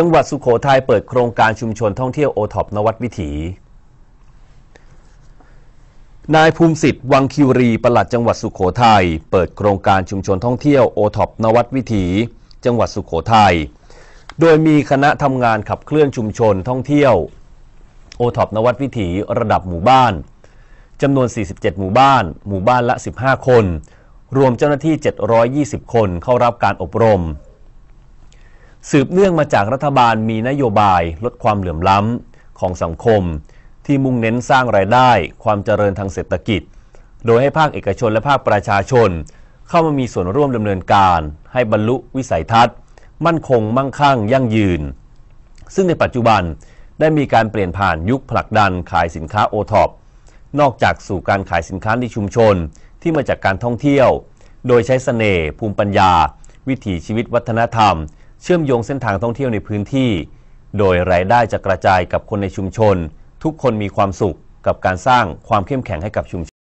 จังหวัดสุขโขทัยเปิดโครงการชุมชนท่องเที่ยวโอท็อปนวัดวิถี นายภูมิสิทธิ์วังคิวรีปลัดจังหวัดสุขโขทัยเปิดโครงการชุมชนท่องเที่ยว โอท็อปนวัดวิถีจังหวัดสุขโขทัย โดยมีคณะทำงานขับเคลื่อนชุมชนท่องเที่ยวโอท็อปนวัดวิถีระดับหมู่บ้านจำนวน 47 หมู่บ้าน หมู่บ้านละ 15คน รวมเจ้าหน้าที่ 720 คนเข้ารับการอบรมสืบเนื่องมาจากรัฐบาลมีนโยบายลดความเหลื่อมล้ำของสังคม ที่มุ่งเน้นสร้างรายได้ความเจริญทางเศรษฐกิจ โดยให้ภาคเอกชนและภาคประชาชน เข้ามามีส่วนร่วมดำเนินการ ให้บรรลุวิสัยทัศน์ มั่นคงมั่งคั่งยั่งยืน ซึ่งในปัจจุบันได้มีการเปลี่ยนผ่านยุคผลักดันขายสินค้าโอท็อปนอกจากสู่การขายสินค้าในชุมชน ที่มาจากการท่องเที่ยว โดยใช้สเสน่ห์ภูมิปัญญา วิถีชีวิตวัฒนธรรมเชื่อมโยงเส้นทางท่องเที่ยวในพื้นที่ โดยรายได้จะกระจายกับคนในชุมชน ทุกคนมีความสุขกับการสร้างความเข้มแข็งให้กับชุมชน